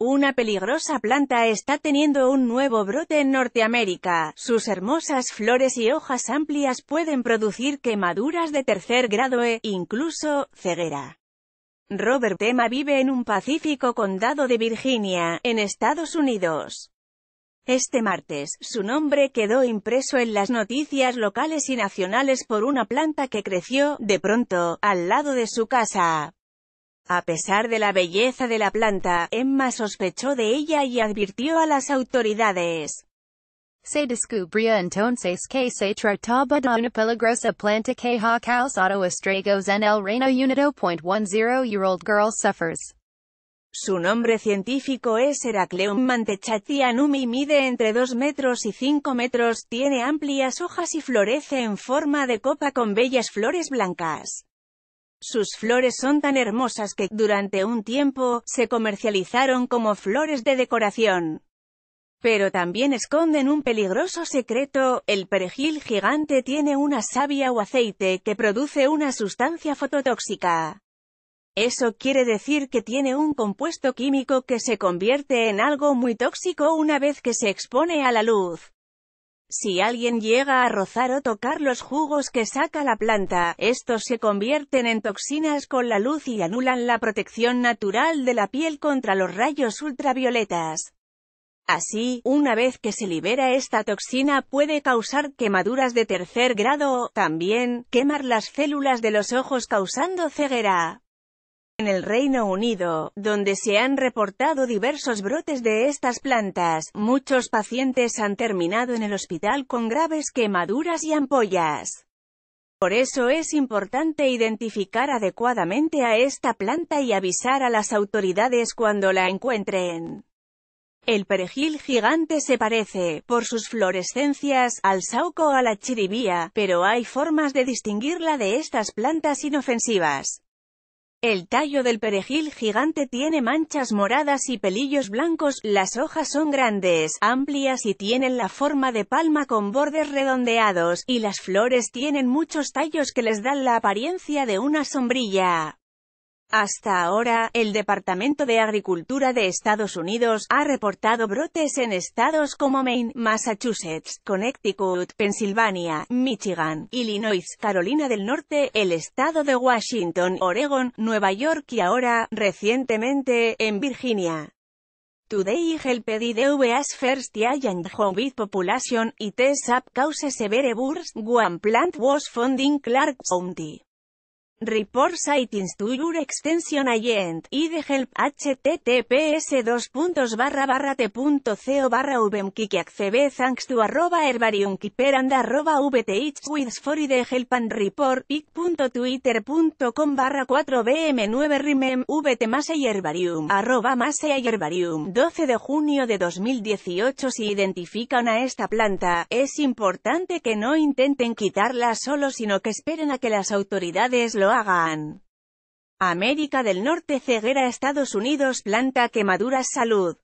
Una peligrosa planta está teniendo un nuevo brote en Norteamérica. Sus hermosas flores y hojas amplias pueden producir quemaduras de tercer grado e, incluso, ceguera. Robert Emma vive en un pacífico condado de Virginia, en Estados Unidos. Este martes, su nombre quedó impreso en las noticias locales y nacionales por una planta que creció, de pronto, al lado de su casa, a pesar de la belleza de la planta, Emma sospechó de ella y advirtió a las autoridades. Se una peligrosa planta que ha causado el Su nombre científico es Heracleum Mantechatianumi, y mide entre 2 metros y 5 metros, tiene amplias hojas y florece en forma de copa con bellas flores blancas. Sus flores son tan hermosas que, durante un tiempo, se comercializaron como flores de decoración. Pero también esconden un peligroso secreto, el perejil gigante tiene una savia o aceite que produce una sustancia fototóxica. Eso quiere decir que tiene un compuesto químico que se convierte en algo muy tóxico una vez que se expone a la luz. Si alguien llega a rozar o tocar los jugos que saca la planta, estos se convierten en toxinas con la luz y anulan la protección natural de la piel contra los rayos ultravioletas. Así, una vez que se libera esta toxina puede causar quemaduras de tercer grado o, también, quemar las células de los ojos causando ceguera en el Reino Unido, donde se han reportado diversos brotes de estas plantas, muchos pacientes han terminado en el hospital con graves quemaduras y ampollas. Por eso es importante identificar adecuadamente a esta planta y avisar a las autoridades cuando la encuentren. El perejil gigante se parece, por sus florescencias, al sauco o a la chiribía, pero hay formas de distinguirla de estas plantas inofensivas. El tallo del perejil gigante tiene manchas moradas y pelillos blancos, las hojas son grandes, amplias y tienen la forma de palma con bordes redondeados, y las flores tienen muchos tallos que les dan la apariencia de una sombrilla. Hasta ahora, el Departamento de Agricultura de Estados Unidos ha reportado brotes en estados como Maine, Massachusetts, Connecticut, Pensilvania, Michigan, Illinois, Carolina del Norte, el estado de Washington, Oregon, Nueva York y ahora, recientemente, en Virginia. Today helped first giant population, up cause severe burst, one plant was found in Clark County. Report sightings to your extension agent, id help https 2 barra t.co thanks to arroba herbariumkeeper and arroba vth with for help and report pic.twitter.com barra 4bm9 rimem e arroba 12 de junio de 2018 si identifican a esta planta, es importante que no intenten quitarla solo sino que esperen a que las autoridades lo hagan. América del Norte ceguera Estados Unidos planta quemaduras salud.